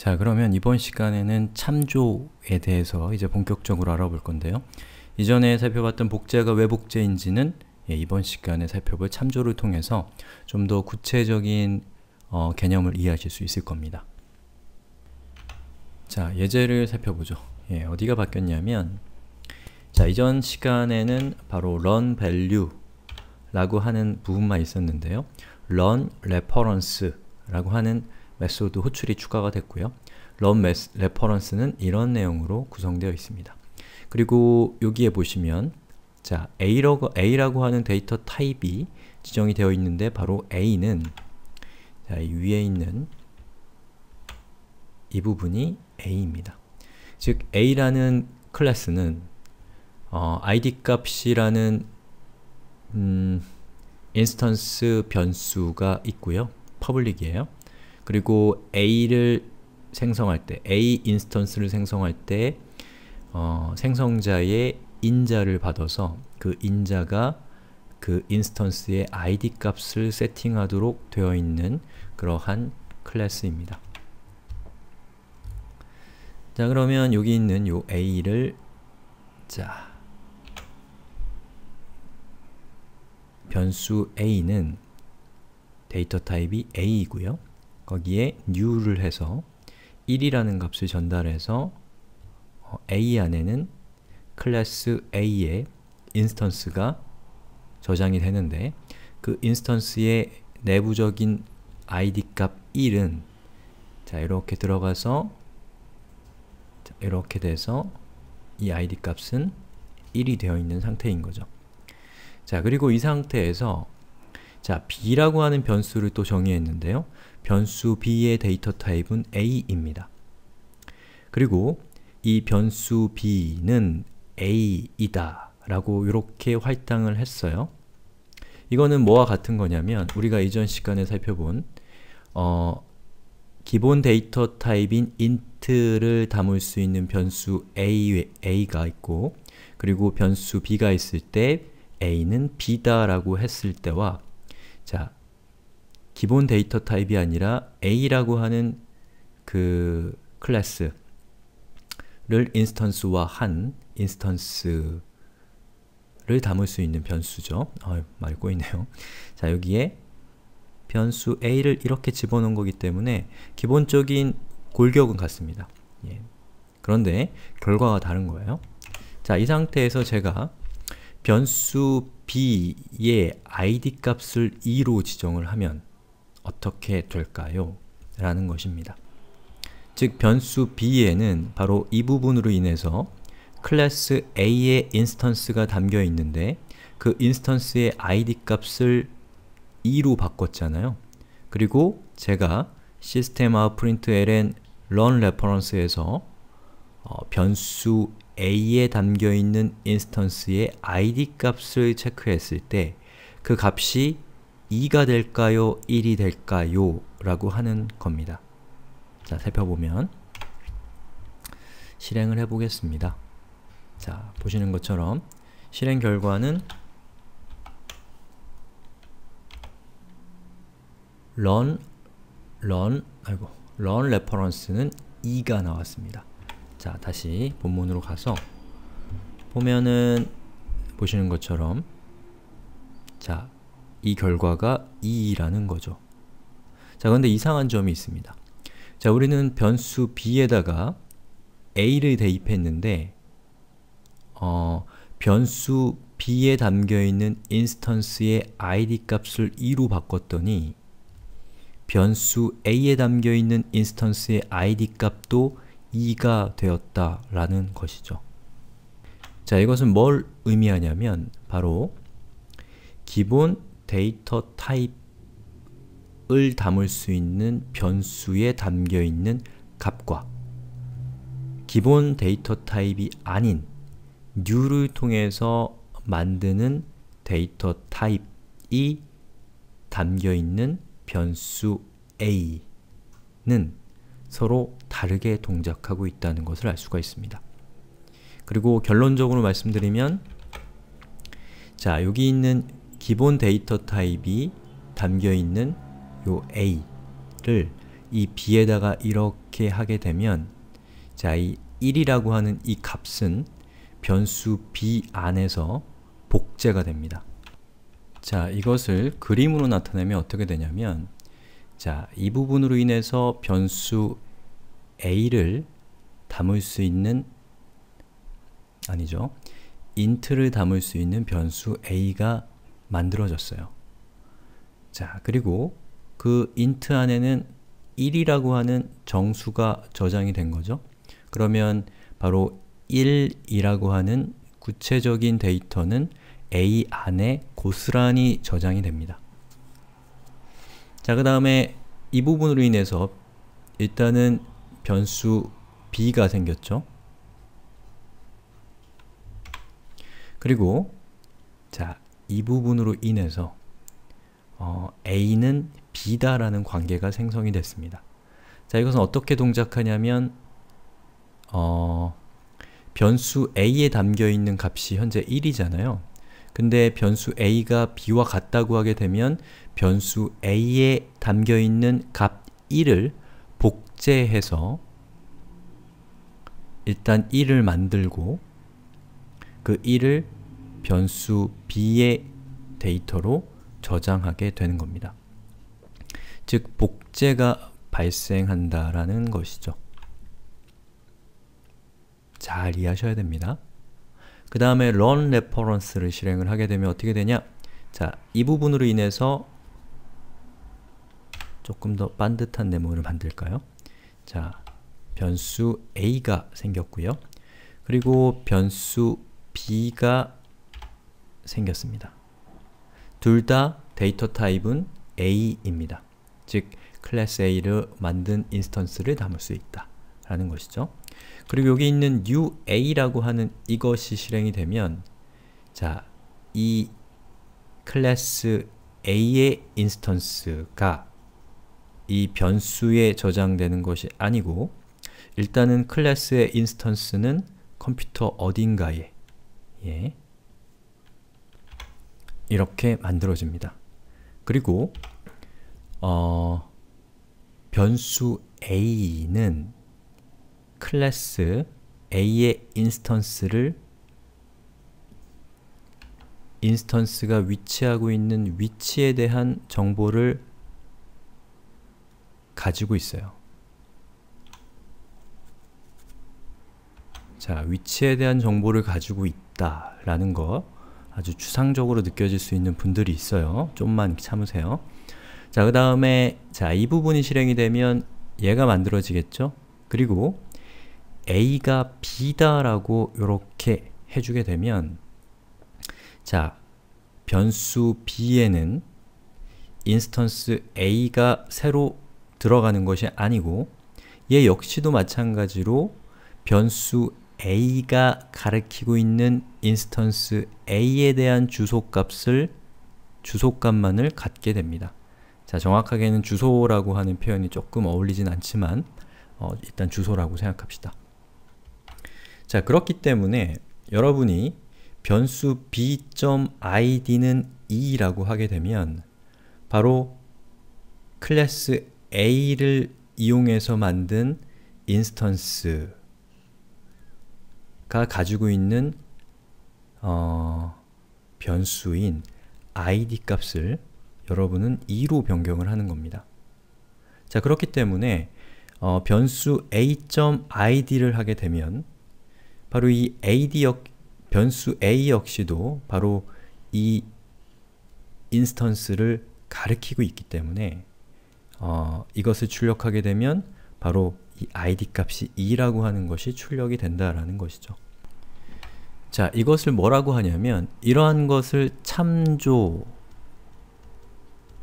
자 그러면 이번 시간에는 참조에 대해서 이제 본격적으로 알아볼 건데요. 이전에 살펴봤던 복제가 왜 복제인지는 예, 이번 시간에 살펴볼 참조를 통해서 좀 더 구체적인 어, 개념을 이해하실 수 있을 겁니다. 자, 예제를 살펴보죠. 예, 어디가 바뀌었냐면 자, 이전 시간에는 바로 run value 라고 하는 부분만 있었는데요. run reference 라고 하는 메소드 호출이 추가가 됐고요. 런 레퍼런스는 이런 내용으로 구성되어 있습니다. 그리고 여기에 보시면 자 A라고, A라고 하는 데이터 타입이 지정이 되어 있는데 바로 A는 자, 위에 있는 이 부분이 A입니다. 즉 A라는 클래스는 어, id 값이라는 음, 인스턴스 변수가 있고요. 퍼블릭이에요. 그리고 A를 생성할 때, A 인스턴스를 생성할 때 어, 생성자의 인자를 받아서 그 인자가 그 인스턴스의 id 값을 세팅하도록 되어 있는 그러한 클래스입니다. 자 그러면 여기 있는 요 a를 자 변수 a는 데이터 타입이 a이고요. 거기에 new를 해서 1이라는 값을 전달해서 어, a 안에는 클래스 a의 인스턴스가 저장이 되는데 그 인스턴스의 내부적인 id 값 1은 자 이렇게 들어가서 자, 이렇게 돼서 이 id 값은 1이 되어 있는 상태인 거죠. 자 그리고 이 상태에서 자 b라고 하는 변수를 또 정의했는데요. 변수 b의 데이터 타입은 a입니다. 그리고 이 변수 b는 a이다 라고 이렇게 할당을 했어요. 이거는 뭐와 같은 거냐면 우리가 이전 시간에 살펴본 어, 기본 데이터 타입인 int를 담을 수 있는 변수 a, a가 있고 그리고 변수 b가 있을 때 a는 b다라고 했을 때와 자 기본 데이터 타입이 아니라 a라고 하는 그 클래스를 인스턴스와 한 인스턴스 를 담을 수 있는 변수죠. 아, 말 꼬이네요. 자, 여기에 변수 a를 이렇게 집어넣은 거기 때문에 기본적인 골격은 같습니다. 예. 그런데 결과가 다른 거예요. 자, 이 상태에서 제가 변수 b의 id 값을 2로 지정을 하면 어떻게 될까요? 라는 것입니다. 즉 변수 b에는 바로 이 부분으로 인해서 클래스 a의 인스턴스가 담겨 있는데 그 인스턴스의 id 값을 2로 바꿨잖아요. 그리고 제가 system.out.println run reference에서 어, 변수 a에 담겨있는 인스턴스의 id 값을 체크했을 때 그 값이 2가 될까요? 1이 될까요? 라고 하는 겁니다. 자, 살펴보면 실행을 해보겠습니다. 자, 보시는 것처럼 실행 결과는 run, run, 아이고, run reference는 2가 나왔습니다. 자, 다시 본문으로 가서 보면은 보시는 것처럼 자, 이 결과가 2라는 거죠. 자, 그데 이상한 점이 있습니다. 자, 우리는 변수 b에다가 a를 대입했는데 어, 변수 b에 담겨있는 인스턴스의 id 값을 2로 바꿨더니 변수 a에 담겨있는 인스턴스의 id 값도 2가 되었다 라는 것이죠. 자, 이것은 뭘 의미하냐면 바로 기본 데이터 타입을 담을 수 있는 변수에 담겨 있는 값과 기본 데이터 타입이 아닌 n 를 통해서 만드는 데이터 타입이 담겨 있는 변수 a는 서로 다르게 동작하고 있다는 것을 알 수가 있습니다. 그리고 결론적으로 말씀드리면 자, 여기 있는 기본 데이터 타입이 담겨있는 요 A를 이 B에다가 이렇게 하게 되면 자, 이 1이라고 하는 이 값은 변수 B 안에서 복제가 됩니다. 자, 이것을 그림으로 나타내면 어떻게 되냐면 자, 이 부분으로 인해서 변수 A를 담을 수 있는 아니죠. 인트를 담을 수 있는 변수 a가 만들어졌어요. 자, 그리고 그 int 안에는 1이라고 하는 정수가 저장이 된 거죠. 그러면 바로 1이라고 하는 구체적인 데이터는 a 안에 고스란히 저장이 됩니다. 자, 그 다음에 이 부분으로 인해서 일단은 변수 b가 생겼죠. 그리고 자, 이 부분으로 인해서 어, A는 B다라는 관계가 생성이 됐습니다. 자, 이것은 어떻게 동작하냐면 어, 변수 a에 담겨있는 값이 현재 1이잖아요. 근데 변수 a가 b와 같다고 하게 되면 변수 a에 담겨있는 값 1을 복제해서 일단 1을 만들고 그 1을 변수 b의 데이터로 저장하게 되는 겁니다. 즉, 복제가 발생한다라는 것이죠. 잘 이해하셔야 됩니다. 그 다음에 run reference를 실행을 하게 되면 어떻게 되냐? 자, 이 부분으로 인해서 조금 더 반듯한 네모를 만들까요? 자, 변수 a가 생겼고요. 그리고 변수 b가 생겼습니다. 둘 다 데이터 타입은 A입니다. 즉, 클래스 A를 만든 인스턴스를 담을 수 있다. 라는 것이죠. 그리고 여기 있는 ua라고 하는 이것이 실행이 되면 자, 이 클래스 a의 인스턴스가 이 변수에 저장되는 것이 아니고 일단은 클래스의 인스턴스는 컴퓨터 어딘가에 예, 이렇게 만들어집니다. 그리고 어, 변수 a는 클래스 a의 인스턴스를 인스턴스가 위치하고 있는 위치에 대한 정보를 가지고 있어요. 자, 위치에 대한 정보를 가지고 있다 라는 거 아주 추상적으로 느껴질 수 있는 분들이 있어요. 좀만 참으세요. 자, 그 다음에 자, 이 부분이 실행이 되면 얘가 만들어지겠죠? 그리고 a가 b다라고 이렇게 해주게 되면 자, 변수 b에는 인스턴스 a가 새로 들어가는 것이 아니고 얘 역시도 마찬가지로 변수 a가 가리키고 있는 인스턴스 a에 대한 주소값을 주소값만을 갖게 됩니다. 자, 정확하게는 주소라고 하는 표현이 조금 어울리진 않지만 어, 일단 주소라고 생각합시다. 자, 그렇기 때문에 여러분이 변수 b.id는 2라고 하게 되면 바로 클래스 a를 이용해서 만든 인스턴스 가 가지고 있는 어, 변수인 id 값을 여러분은 2로 변경을 하는 겁니다. 자 그렇기 때문에 어, 변수 a.id를 하게 되면 바로 이 ad 역, 변수 a 역시도 바로 이 인스턴스를 가리키고 있기 때문에 어, 이것을 출력하게 되면 바로 이 id 값이 2라고 하는 것이 출력이 된다라는 것이죠. 자, 이것을 뭐라고 하냐면 이러한 것을 참조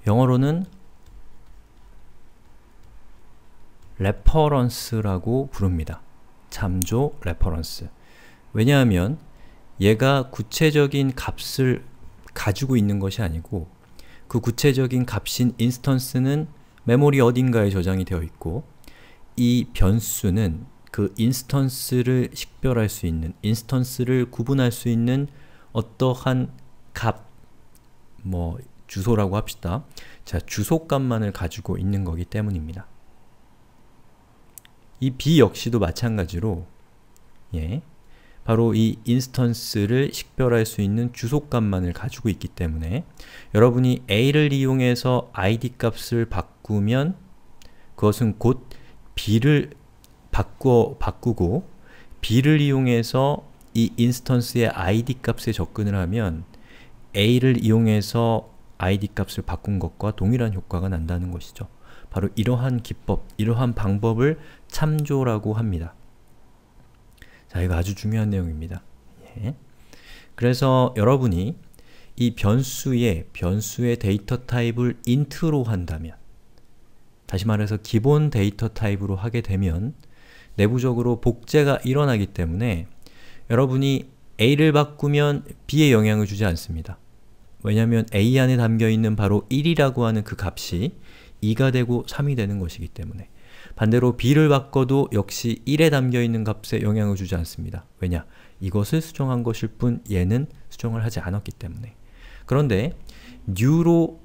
영어로는 레퍼런스라고 부릅니다. 참조 레퍼런스 왜냐하면 얘가 구체적인 값을 가지고 있는 것이 아니고 그 구체적인 값인 인스턴스는 메모리 어딘가에 저장이 되어 있고 이 변수는 그 인스턴스를 식별할 수 있는, 인스턴스를 구분할 수 있는 어떠한 값, 뭐 주소라고 합시다. 자, 주소값만을 가지고 있는 거기 때문입니다. 이 b 역시도 마찬가지로 예, 바로 이 인스턴스를 식별할 수 있는 주소값만을 가지고 있기 때문에 여러분이 a를 이용해서 id 값을 바꾸면 그것은 곧 b를 바꾸어, 바꾸고 b를 이용해서 이 인스턴스의 id 값에 접근을 하면 a를 이용해서 id 값을 바꾼 것과 동일한 효과가 난다는 것이죠. 바로 이러한 기법, 이러한 방법을 참조라고 합니다. 자, 이거 아주 중요한 내용입니다. 예. 그래서 여러분이 이 변수의 변수의 데이터 타입을 i n t 로 한다면 다시 말해서 기본 데이터 타입으로 하게 되면 내부적으로 복제가 일어나기 때문에 여러분이 a를 바꾸면 b에 영향을 주지 않습니다. 왜냐하면 a 안에 담겨있는 바로 1이라고 하는 그 값이 2가 되고 3이 되는 것이기 때문에 반대로 b를 바꿔도 역시 1에 담겨있는 값에 영향을 주지 않습니다. 왜냐? 이것을 수정한 것일 뿐 얘는 수정을 하지 않았기 때문에 그런데 new로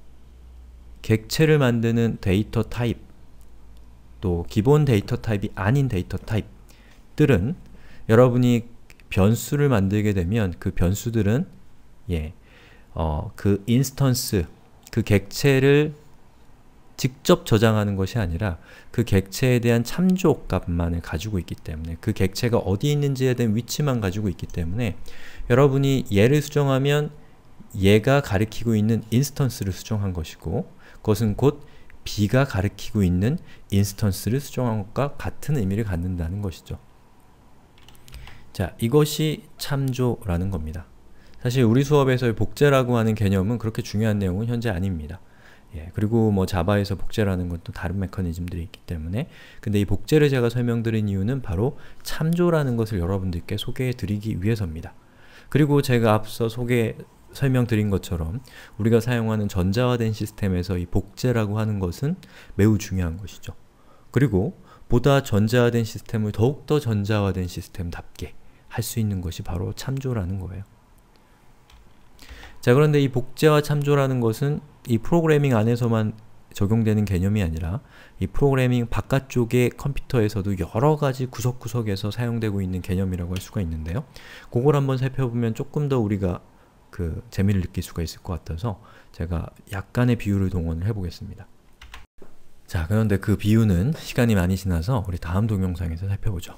객체를 만드는 데이터 타입, 또 기본 데이터 타입이 아닌 데이터 타입들은 여러분이 변수를 만들게 되면 그 변수들은 예, 어, 그 인스턴스, 그 객체를 직접 저장하는 것이 아니라 그 객체에 대한 참조 값만을 가지고 있기 때문에 그 객체가 어디 있는지에 대한 위치만 가지고 있기 때문에 여러분이 얘를 수정하면 얘가 가리키고 있는 인스턴스를 수정한 것이고 그것은 곧 B가 가리키고 있는 인스턴스를 수정한 것과 같은 의미를 갖는다는 것이죠. 자, 이것이 참조라는 겁니다. 사실 우리 수업에서의 복제라고 하는 개념은 그렇게 중요한 내용은 현재 아닙니다. 예, 그리고 뭐 자바에서 복제라는 건또 다른 메커니즘들이 있기 때문에 근데 이 복제를 제가 설명드린 이유는 바로 참조라는 것을 여러분들께 소개해 드리기 위해서입니다. 그리고 제가 앞서 소개 설명드린 것처럼 우리가 사용하는 전자화된 시스템에서 이 복제라고 하는 것은 매우 중요한 것이죠. 그리고 보다 전자화된 시스템을 더욱더 전자화된 시스템답게 할 수 있는 것이 바로 참조라는 거예요. 자 그런데 이 복제와 참조라는 것은 이 프로그래밍 안에서만 적용되는 개념이 아니라 이 프로그래밍 바깥쪽의 컴퓨터에서도 여러가지 구석구석에서 사용되고 있는 개념이라고 할 수가 있는데요. 그걸 한번 살펴보면 조금 더 우리가 그 재미를 느낄 수가 있을 것 같아서 제가 약간의 비유를 동원을 해보겠습니다. 자, 그런데 그 비유는 시간이 많이 지나서 우리 다음 동영상에서 살펴보죠.